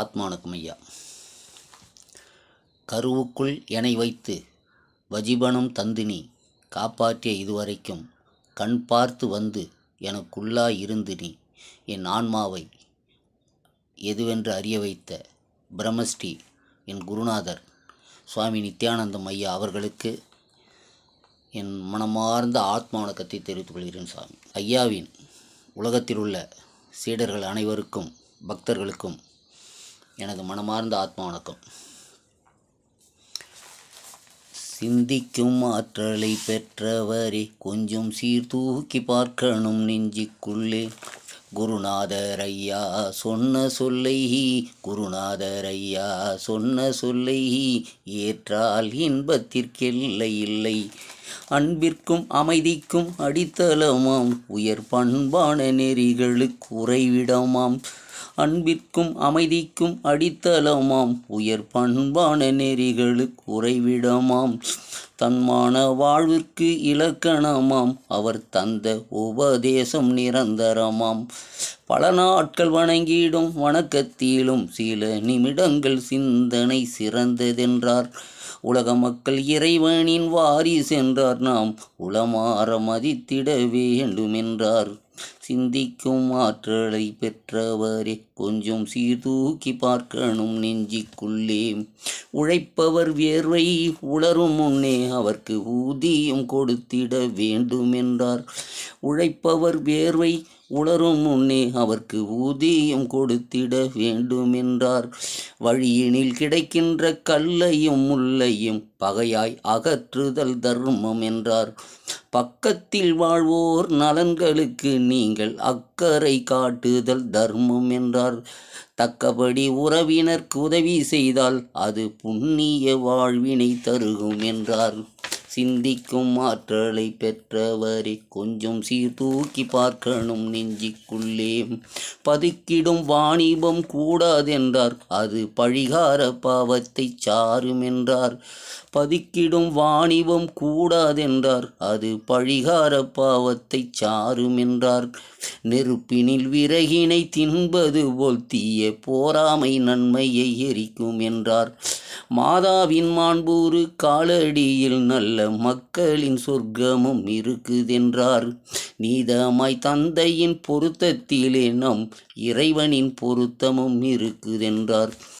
ஆத்மானுக்கும் ஐயா கருவுக்குள் எனை வைத்து வஜிபனும் தந்தினி காப்பாற்றிய இதுவரைக்கும் கண் பார்த்து வந்து எனக்குள்ளா இருந்து நீ என் ஆன்மாவை எதுவென்று அறிய வைத்த பிரம்மஸ்ரீ என் குருநாதர் சுவாமி நித்யானந்தம் ஐயா அவர்களுக்கு என் மனமார்ந்த ஆத்மா வணக்கத்தை தெரிவித்துக் கொள்கிறேன் சுவாமி ஐயாவின் உலகத்தில் உள்ள சீடர்கள் அனைவருக்கும் பக்தர்களுக்கும் எனது மனமார்ந்த ஆத்மா வணக்கம் சிந்திக்கும் ஆற்றலை பெற்றவரே கொஞ்சம் சீர்தூக்கி பார்க்கணும் நெஞ்சிக்குள்ளே குருநாதர் ஐயா சொன்ன சொல்லை குருநாதர் ஐயா சொன்ன சொல்லை ஏற்றால் இன்பத்திற்கில்லை இல்லை அன்பிற்கும் அமைதிக்கும் அடித்தளமாம் உயர் பண்பான நெறிகளுக்கு உறைவிடமாம் அன்பிற்கும் அமைதிக்கும் அடித்தளமாம் உயர் பண்பான நெறிகளுக்கு உறைவிடமாம் தன்மான வாழ்விற்கு இலக்கணமாம் அவர் தந்த உபதேசம் நிரந்தரமாம் பல நாட்கள் வணங்கிடும் வணக்கத்திலும் சில நிமிடங்கள் சிந்தனை சிறந்ததென்றார் உலக மக்கள் இறைவனின் வாரி சென்றார் நாம் உளமாற மதித்திட வேண்டுமென்றார் சிந்திக்கும் ஆற்றலை பெற்றவரே கொஞ்சம் சீர்தூக்கி பார்க்கணும் நெஞ்சிக்குள்ளே உழைப்பவர் வியர்வை உளரும் முன்னே அவர்க்கு ஊதியம் கொடுத்திட வேண்டும் என்றார் உழைப்பவர் வியர்வை உளரும் முன்னே அவர்க்கு ஊதியம் கொடுத்திட வேண்டும் என்றார் வழியினில் கிடைக்கின்ற கல்லையும் முல்லையும் பகையாய் அகற்றுதல் தர்மம் என்றார் பக்கத்தில் வாழ்வோர் நலன்களுக்கு நீங்கள் அக்கறை காட்டுதல் தர்மம் என்றார் தக்கபடி உறவினர்க்கு உதவி செய்தால் அது புண்ணிய வாழ்வினை தருகும் என்றார் சிந்திக்கும் ஆற்றலை பெற்றவரை கொஞ்சம் சீர்தூக்கி பார்க்கணும் நெஞ்சிக்குள்ளே பதுக்கிடும் வாணிபம் கூடாதென்றார் அது பழிகார பாவத்தை சாரும் என்றார் பதுக்கிடும் வாணிபம் கூடாதென்றார் அது பழிகார பாவத்தை சாரும் என்றார் நெருப்பினில் விறகினை தின்பது போல் தீய போராமை நன்மையை எரிக்கும் என்றார் மாதாவின் மாண்பூரு காலடியில் நல்ல மக்களின் சொர்க்கமும் இருக்குதென்றார் நீதமாய் தந்தையின் பொருத்தத்திலே நம் இறைவனின் பொருத்தமும் இருக்குதென்றார்